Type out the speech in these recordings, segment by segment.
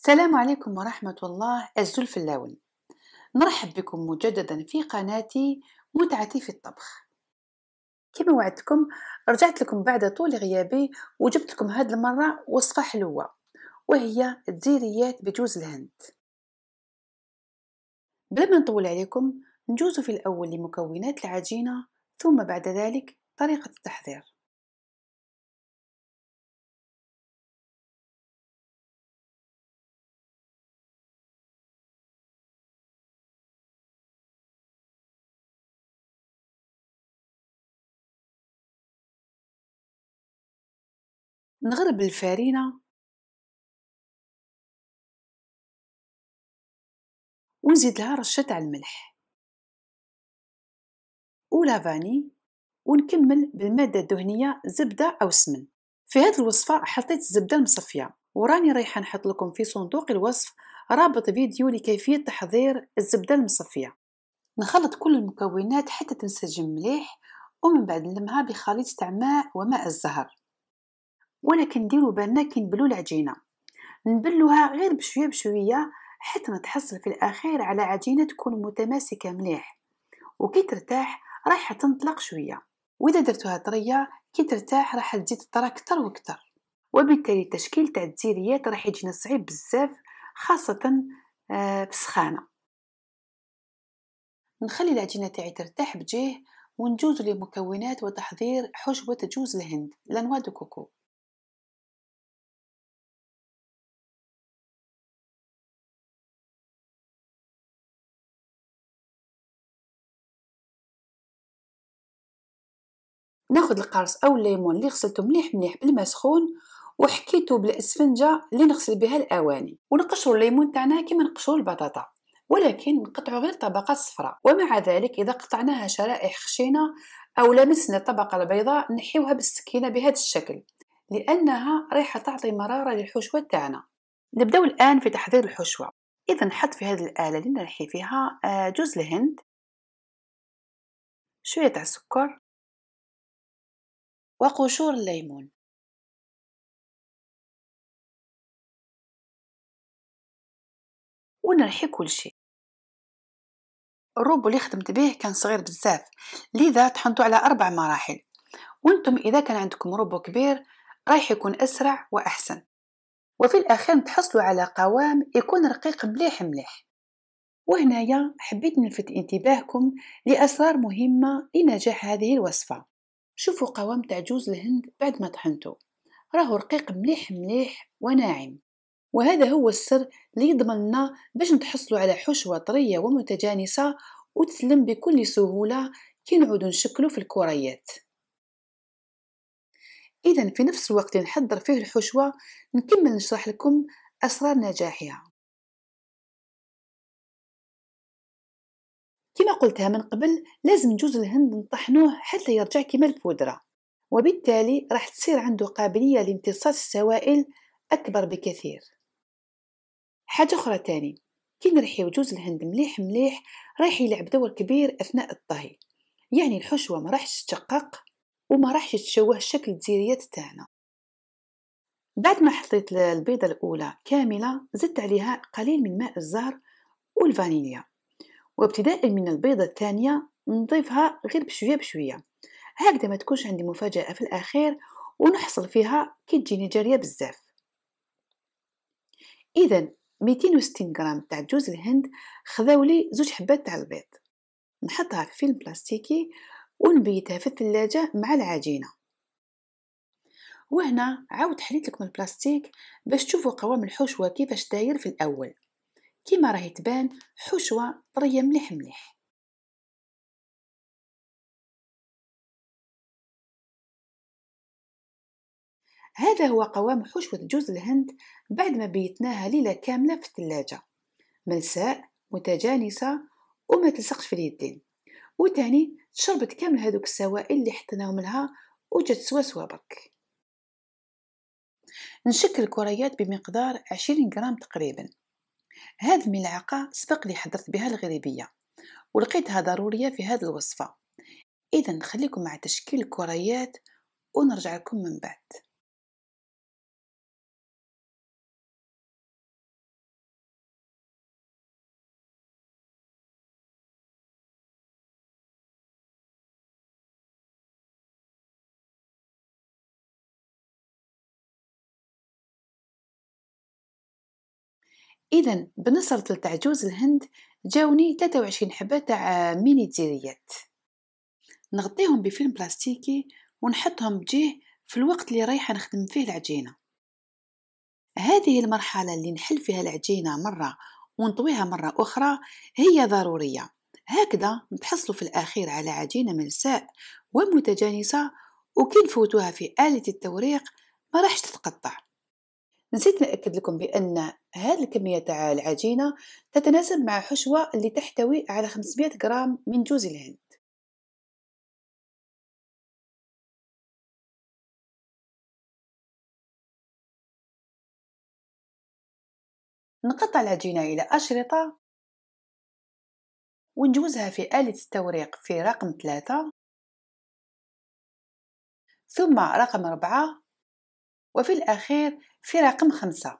السلام عليكم ورحمة الله الزلف اللون نرحب بكم مجددا في قناتي متعتي في الطبخ كما وعدتكم رجعت لكم بعد طول غيابي وجبت لكم هاد المرة وصفة حلوة وهي تزيريات بجوز الهند بلا ما نطول عليكم نجوز في الأول لمكونات العجينة ثم بعد ذلك طريقة التحضير نغرب الفارينة ونزيد لها رشة تاع الملح ولافاني ونكمل بالمادة الدهنية زبدة أو سمن في هذه الوصفة حطيت الزبدة المصفية وراني رايحة نحط لكم في صندوق الوصف رابط فيديو لكيفية تحضير الزبدة المصفية نخلط كل المكونات حتى تنسجم مليح ومن بعد نلمها بخليط تاع ماء وماء الزهر ولا كنديرو بالنا كنبلو العجينه نبلوها غير بشويه بشويه حتى نتحصل في الاخير على عجينه تكون متماسكه مليح وكي ترتاح رايحه تنطلق شويه واذا درتوها طريه كي ترتاح راح تزيد طرا كتر وكتر وبالتالي التشكيل تاع الجزيريات راح يجينا صعيب بزاف خاصه آه في السخانه نخلي العجينه تاعي ترتاح بجيه ونجوز لمكونات وتحضير حشوه جوز الهند لانوا دو كوكو ناخد القرص او الليمون اللي غسلته مليح مليح بالماء سخون وحكيته بالاسفنجه اللي نغسل بها الاواني ونقشر الليمون تاعنا كما نقشر البطاطا ولكن نقطعوا غير طبقة صفراء ومع ذلك إذا قطعناها شرائح خشينة أو لمسنا الطبقة البيضاء نحيوها بالسكينة بهذا الشكل لأنها رايحة تعطي مرارة للحشوة تاعنا نبدأ الآن في تحضير الحشوة إذا نحط في هذه الآلة اللي نحي فيها آه، جوز الهند شوية تاع السكر وقشور الليمون ونرحي كل شيء الروبو اللي خدمت به كان صغير بزاف لذا طحنتو على أربع مراحل وانتم إذا كان عندكم روبو كبير رايح يكون أسرع وأحسن وفي الأخير تحصلوا على قوام يكون رقيق مليح مليح وهنايا حبيت نلفت انتباهكم لأسرار مهمة لنجاح هذه الوصفة شوفوا قوام تاع جوز الهند بعد ما طحنتو راهو رقيق مليح مليح وناعم وهذا هو السر اللي يضمننا باش نتحصلوا على حشوة طرية ومتجانسة وتسلم بكل سهولة كي نعودو نشكلو في الكريات إذا في نفس الوقت نحضر فيه الحشوة نكمل نشرح لكم أسرار نجاحها كما قلتها من قبل لازم جوز الهند نطحنوه حتى يرجع كما البودرة وبالتالي راح تصير عنده قابلية لامتصاص السوائل أكبر بكثير حاجة أخرى تاني كي نرحيو جوز الهند مليح مليح راح يلعب دور كبير أثناء الطهي يعني الحشوة ما راحش تشقق وما راحش تشوه شكل الديريات تاعنا بعد ما حطيت البيضة الأولى كاملة زدت عليها قليل من ماء الزهر والفانيليا وابتداء من البيضة الثانية نضيفها غير بشوية بشوية هكذا ما تكونش عندي مفاجأة في الأخير ونحصل فيها كي تجيني جارية بزاف إذا 260 غرام تاع جوز الهند خذولي زوج حبات تاع البيض نحطها في فيلم بلاستيكي ونبيتها في الثلاجة مع العجينة وهنا عاود حليت لكم البلاستيك باش تشوفوا قوام الحشوة كيفاش داير في الأول كيما راهي تبان حشوة طرية مليح مليح هذا هو قوام حشوة جوز الهند بعد ما بيتناها ليلة كاملة في الثلاجة ملساء متجانسة وما تلصقش في اليدين وتاني شربت كامل هذوك السوائل اللي حطيناهم لها وجات سوا سوا برك نشكل الكريات بمقدار 20 غرام تقريبا هاد الملعقة سبق لي حضرت بها الغريبية ولقيتها ضرورية في هاد الوصفة إذا خليكم مع تشكيل الكريات ونرجع لكم من بعد إذا بنصرة التعجوز الهند جاوني 23 حبة تاع ميني تيريات نغطيهم بفيلم بلاستيكي ونحطهم بجيه في الوقت اللي رايحة نخدم فيه العجينة هذه المرحلة اللي نحل فيها العجينة مرة ونطويها مرة أخرى هي ضرورية هكذا نتحصلوا في الأخير على عجينة ملساء ومتجانسة وكي نفوتوها في آلة التوريق ما راحش تتقطع نسيت نأكد لكم بأن هذه الكمية تاع العجينة تتناسب مع حشوة اللي تحتوي على 500 غرام من جوز الهند نقطع العجينة إلى أشرطة ونجوزها في آلة التوريق في رقم ثلاثة ثم رقم أربعة وفي الأخير في رقم خمسة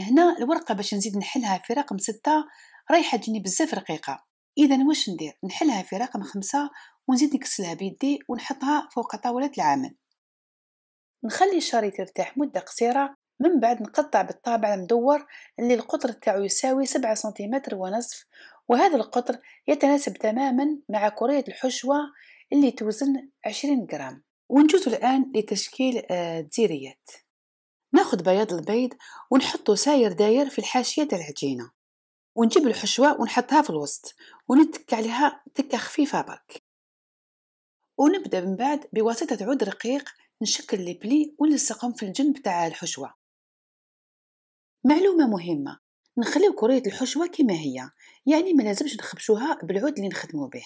هنا الورقة باش نزيد نحلها في رقم ستة رايحة تجيني بزاف رقيقة إذا واش ندير نحلها في رقم خمسة ونزيد نكسلها بيدي ونحطها فوق طاولة العمل نخلي الشريط يرتاح مدة قصيرة من بعد نقطع بالطابع المدور اللي القطر تاعو يساوي سبعة سنتيمتر ونصف وهذا القطر يتناسب تماما مع كرية الحشوة اللي توزن عشرين غرام ونجوز الآن لتشكيل الديريات آه، ناخد بياض البيض ونحطه ساير داير في الحاشية تاع العجينة ونجيب الحشوة ونحطها في الوسط ونتك عليها تكة خفيفة برك ونبدأ من بعد بواسطة عود رقيق نشكل لي بلي ونلصقهم في الجنب تاع الحشوة معلومة مهمة نخليو كرية الحشوة كما هي يعني ما لازمش نخبشوها بالعود اللي نخدمو به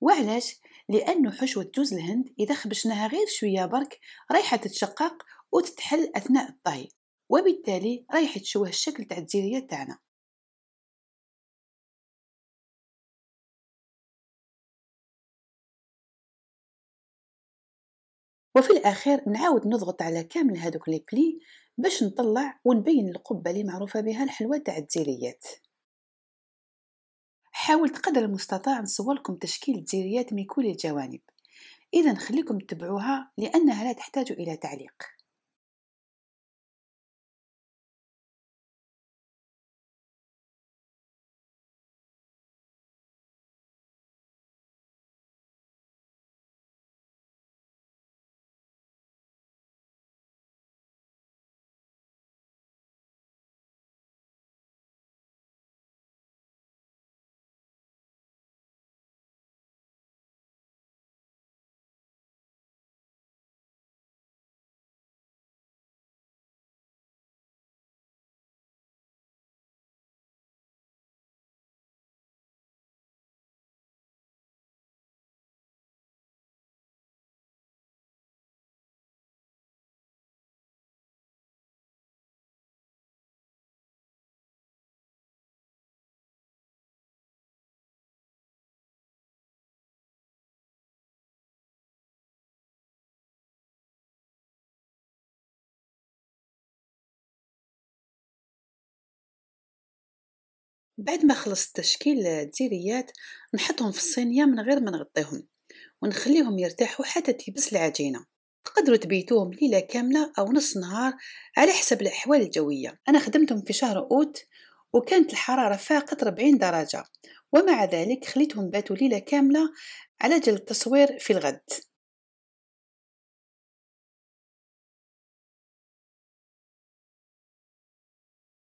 وعلاش لانه حشوة جوز الهند اذا خبشناها غير شوية برك رايحة تتشقق وتتحل أثناء الطهي وبالتالي رايح تشوه الشكل تاع الزيرية تاعنا وفي الأخير نعاود نضغط على كامل هادوك لي بلي باش نطلع ونبين القبة اللي معروفة بها الحلوة تاع الديريات حاولت قدر المستطاع نصورلكم تشكيل الديريات من كل الجوانب إذا خليكم تتبعوها لأنها لا تحتاج إلى تعليق بعد ما خلصت تشكيل الديريات نحطهم في الصينيه من غير ما نغطيهم ونخليهم يرتاحوا حتى تيبس العجينه تقدروا تبيتوهم ليله كامله او نص نهار على حسب الاحوال الجويه انا خدمتهم في شهر اوت وكانت الحراره فاقت 40 درجه ومع ذلك خليتهم باتوا ليله كامله على جل التصوير في الغد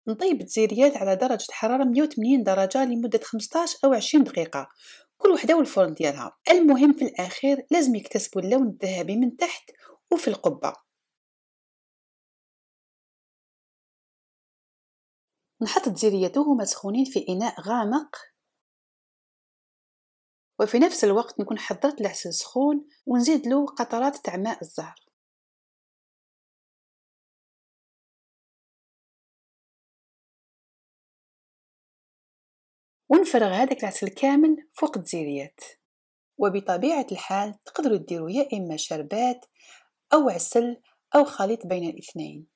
نطيب الزيريات على درجة حرارة 180 درجة لمدة 15 أو 20 دقيقة كل وحده والفرن ديالها المهم في الأخير لازم يكتسبوا اللون الذهبي من تحت وفي القبة نحط زيرياته وهما سخونين في إناء غامق وفي نفس الوقت نكون حضرت العسل سخون ونزيد له قطرات تاع ماء الزهر ونفرغ هذاك العسل كامل فوق الزيريات وبطبيعة الحال تقدروا ديروا يا إما شربات أو عسل أو خليط بين الاثنين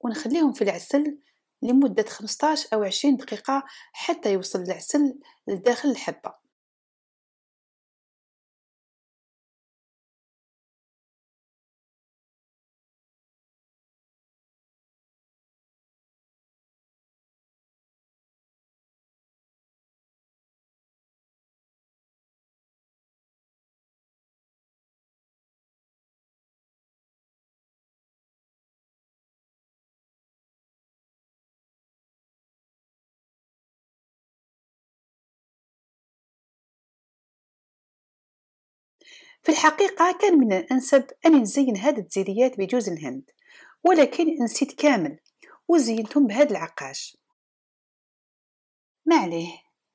ونخليهم في العسل لمدة 15 أو 20 دقيقة حتى يوصل العسل لداخل الحبة في الحقيقة كان من الأنسب أن نزين هاد التزيديات بجوز الهند ولكن نسيت كامل وزينتهم بهاد العقاش ما عليه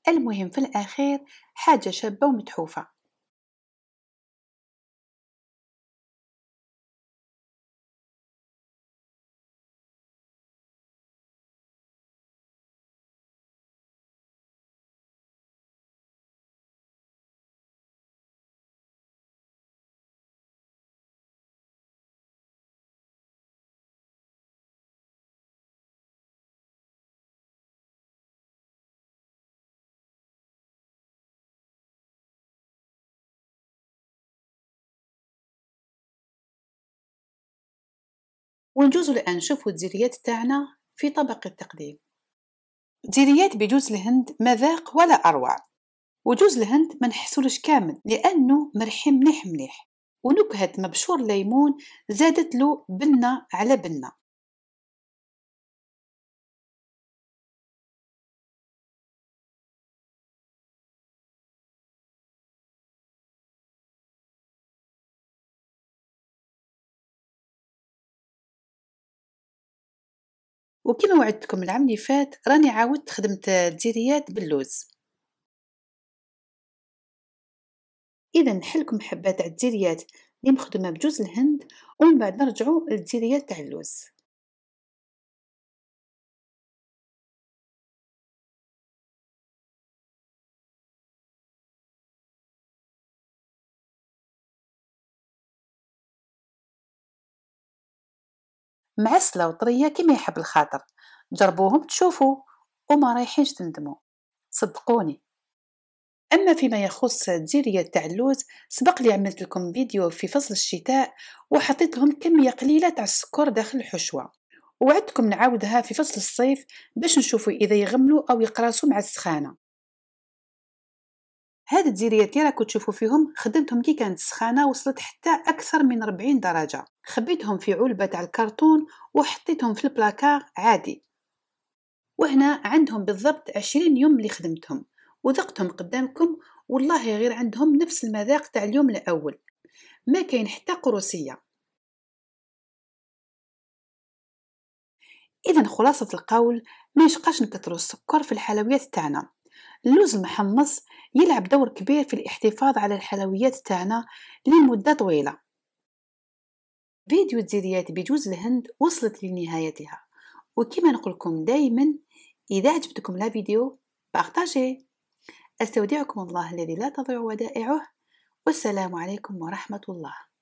المهم في الأخير حاجة شابة ومتحوفة ونجوز الآن نشوفو الديريات تاعنا في طبق التقديم ديريات بجوز الهند مذاق ولا أروع وجوز الهند ما نحسولش كامل لأنه مرحي مليح مليح ونكهة مبشور الليمون زادت له بنة على بنة وكيما وعدتكم العام اللي فات راني عاودت خدمت الديريات باللوز اذا نحلكم حبه تاع الديريات اللي مخدومه بجوز الهند ومن بعد نرجعوا للديريات تاع اللوز معسله وطريه كما يحب الخاطر جربوهم تشوفوا وما رايحينش تندموا صدقوني أما فيما يخص ديرية تاع اللوز سبق لي عملت لكم فيديو في فصل الشتاء وحطيت لهم كمية قليلة تاع السكر داخل الحشوة وعدتكم نعاودها في فصل الصيف باش نشوفوا إذا يغملوا أو يقراصوا مع السخانة هاد الديريات اللي راكو تشوفو فيهم خدمتهم كي كانت سخانه وصلت حتى اكثر من 40 درجه خبيتهم في علبه تاع الكرتون وحطيتهم في البلاكار عادي وهنا عندهم بالضبط 20 يوم اللي خدمتهم وذقتهم قدامكم والله غير عندهم نفس المذاق تاع اليوم الاول ما كاين حتى قروسيه اذا خلاصه القول ما يشقاش نكثروا السكر في الحلويات تاعنا اللوز المحمص يلعب دور كبير في الاحتفاظ على الحلويات تاعنا لمدة طويلة فيديو تزيريات بجوز الهند وصلت لنهايتها وكما نقولكم دايما إذا عجبتكم لا فيديو بارطاجي استودعكم الله الذي لا تضيع ودائعه والسلام عليكم ورحمة الله